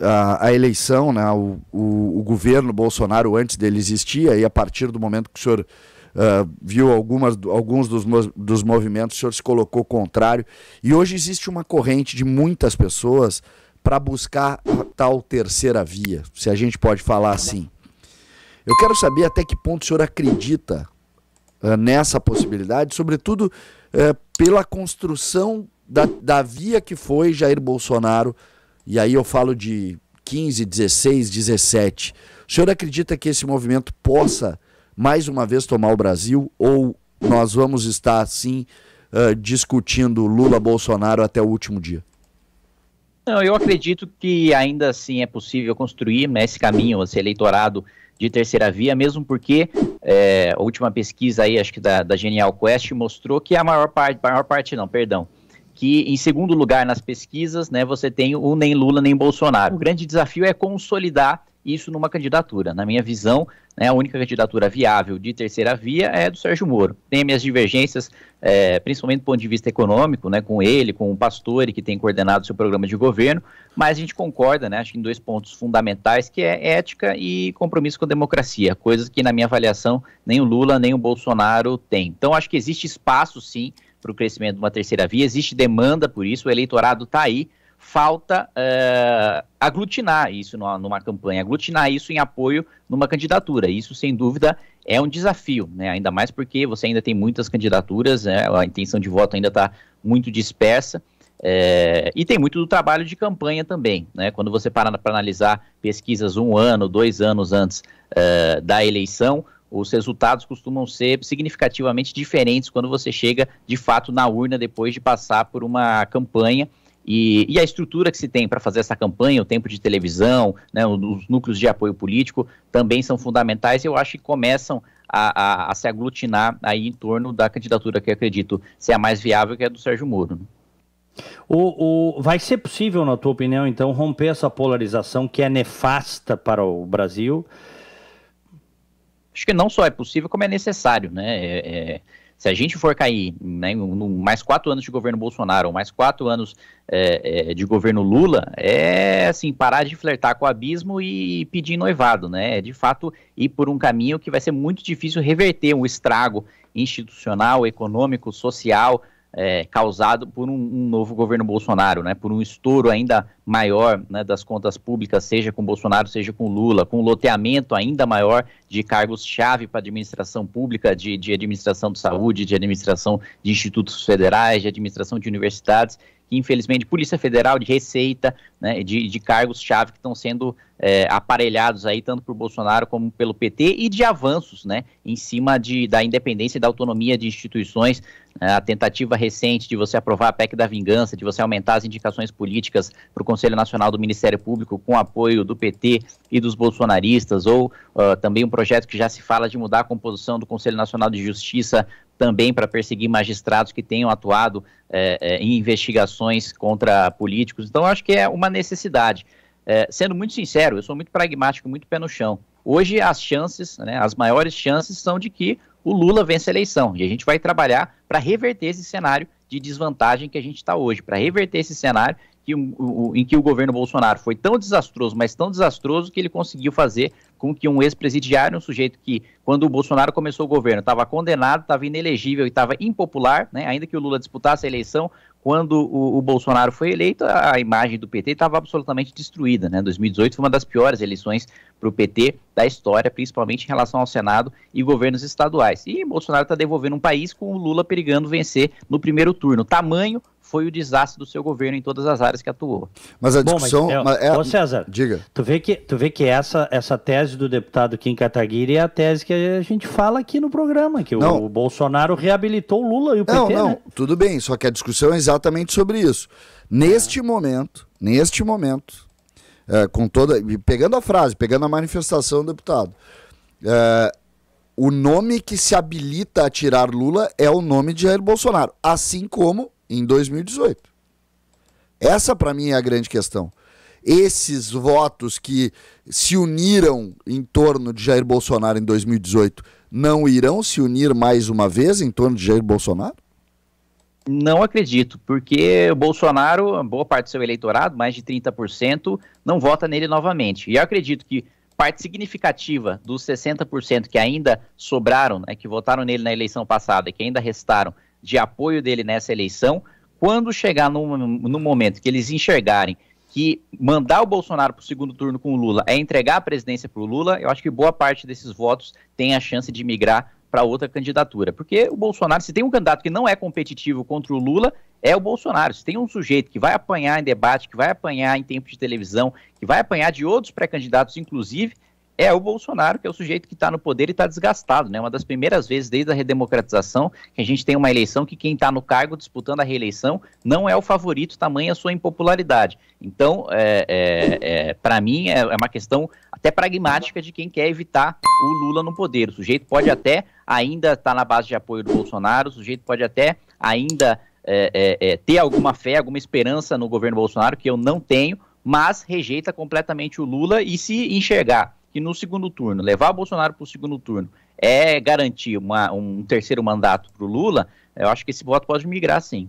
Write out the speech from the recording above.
a, a eleição, né, o, o, o, governo Bolsonaro antes dele existia, e a partir do momento que o senhor uh, viu algumas, alguns dos, dos movimentos, o senhor se colocou contrário. E hoje existe uma corrente de muitas pessoas para buscar a tal terceira via, se a gente pode falar assim. Eu quero saber até que ponto o senhor acredita uh, nessa possibilidade, sobretudo uh, pela construção da, da via que foi Jair Bolsonaro e aí eu falo de 15, 16, 17. O senhor acredita que esse movimento possa mais uma vez tomar o Brasil ou nós vamos estar assim uh, discutindo Lula Bolsonaro até o último dia? Não, eu acredito que ainda assim é possível construir né, esse caminho, esse eleitorado de terceira via, mesmo porque é, a última pesquisa aí, acho que da, da Genial Quest, mostrou que a maior parte, maior parte não, perdão, que, em segundo lugar nas pesquisas, né, você tem o nem Lula nem Bolsonaro. O grande desafio é consolidar isso numa candidatura. Na minha visão, né, a única candidatura viável de terceira via é do Sérgio Moro. Tem minhas divergências, é, principalmente do ponto de vista econômico, né, com ele, com o Pastore, que tem coordenado seu programa de governo, mas a gente concorda, né, acho que em dois pontos fundamentais, que é ética e compromisso com a democracia, coisas que, na minha avaliação, nem o Lula nem o Bolsonaro têm. Então, acho que existe espaço, sim, para o crescimento de uma terceira via, existe demanda por isso, o eleitorado está aí, falta uh, aglutinar isso numa, numa, campanha, aglutinar isso em apoio numa candidatura. Isso, sem dúvida, é um desafio, né? ainda mais porque você ainda tem muitas candidaturas, né? a intenção de voto ainda está muito dispersa. É, e tem muito do trabalho de campanha também, né? Quando você para para analisar pesquisas um ano, dois anos antes uh, da eleição, os resultados costumam ser significativamente diferentes quando você chega de fato na urna depois de passar por uma campanha. E, e a estrutura que se tem para fazer essa campanha, o tempo de televisão, né, os núcleos de apoio político também são fundamentais. Eu acho que começam a, a, a, se aglutinar aí em torno da candidatura que eu acredito ser a mais viável, que é a do Sérgio Moro. Né? O, o, vai ser possível, na tua opinião, então, romper essa polarização que é nefasta para o Brasil? acho que não só é possível, como é necessário, né? É, é, se a gente for cair né, mais quatro anos de governo Bolsonaro, ou mais quatro anos é, é, de governo Lula, é assim, parar de flertar com o abismo e pedir noivado, né? É, de fato, ir por um caminho que vai ser muito difícil reverter o estrago institucional, econômico, social, é, causado por um, um, novo governo Bolsonaro, né, por um estouro ainda maior né, das contas públicas, seja com Bolsonaro, seja com Lula, com um loteamento ainda maior de cargos-chave para administração pública, de, de administração de saúde, de administração de institutos federais, de administração de universidades que infelizmente Polícia Federal, de Receita, né, de, de cargos-chave que estão sendo é, aparelhados aí tanto por Bolsonaro como pelo PT e de avanços, né, em cima de, da independência e da autonomia de instituições, é, a tentativa recente de você aprovar a PEC da vingança, de você aumentar as indicações políticas para o Conselho Nacional do Ministério Público com apoio do PT e dos bolsonaristas, ou uh, também um projeto que já se fala de mudar a composição do Conselho Nacional de Justiça também para perseguir magistrados que tenham atuado é, é em investigações contra políticos. Então, acho que é uma necessidade. É, sendo muito sincero, eu sou muito pragmático, muito pé no chão. Hoje, as chances, né, as maiores chances são de que o Lula vença a eleição. E a gente vai trabalhar para reverter esse cenário de desvantagem que a gente está hoje. Para reverter esse cenário que, o, em que o governo Bolsonaro foi tão desastroso, mas tão desastroso que ele conseguiu fazer com que um ex-presidiário, um sujeito que, quando o Bolsonaro começou o governo, estava condenado, estava inelegível e estava impopular, né, ainda que o Lula disputasse a eleição, quando o, o, Bolsonaro foi eleito, a imagem do PT estava absolutamente destruída. Né? 2018 foi uma das piores eleições para o PT da história, principalmente em relação ao Senado e governos estaduais. E Bolsonaro está devolvendo um país com o Lula perigando vencer no primeiro turno. Tamanho foi o desastre do seu governo em todas as áreas que atuou. Mas a discussão. Bom, mas, é, é, ô César, diga. Tu vê que, tu vê que essa, essa tese do deputado Kim Kataguiri é a tese que a gente fala aqui no programa, que o, o, Bolsonaro reabilitou o Lula e o PT. Não, não, né? tudo bem, só que a discussão é exatamente sobre isso. Neste é. momento, neste momento, é, com toda. Pegando a frase, pegando a manifestação do deputado. É, o nome que se habilita a tirar Lula é o nome de Jair Bolsonaro, assim como em 2018. Essa, para mim, é a grande questão. Esses votos que se uniram em torno de Jair Bolsonaro em 2018 não irão se unir mais uma vez em torno de Jair Bolsonaro? Não acredito, porque o Bolsonaro, boa parte do seu eleitorado, mais de 30%, não vota nele novamente. E eu acredito que parte significativa dos 60% que ainda sobraram, né, que votaram nele na eleição passada, que ainda restaram, de apoio dele nessa eleição. Quando chegar no, no momento que eles enxergarem que mandar o Bolsonaro para o segundo turno com o Lula é entregar a presidência para o Lula, eu acho que boa parte desses votos tem a chance de migrar para outra candidatura. Porque o Bolsonaro, se tem um candidato que não é competitivo contra o Lula, é o Bolsonaro. Se tem um sujeito que vai apanhar em debate, que vai apanhar em tempo de televisão, que vai apanhar de outros pré-candidatos, inclusive, é o Bolsonaro, que é o sujeito que está no poder e está desgastado, né? Uma das primeiras vezes desde a redemocratização que a gente tem uma eleição que quem está no cargo disputando a reeleição não é o favorito, tamanha a sua impopularidade. Então, é, é, é, para mim, é, é uma questão até pragmática de quem quer evitar o Lula no poder. O sujeito pode até ainda estar tá na base de apoio do Bolsonaro, o sujeito pode até ainda é, é, ter alguma fé, alguma esperança no governo Bolsonaro, que eu não tenho, mas rejeita completamente o Lula e se enxergar que no segundo turno, levar Bolsonaro para o segundo turno é garantir uma, um terceiro mandato para o Lula, eu acho que esse voto pode migrar sim.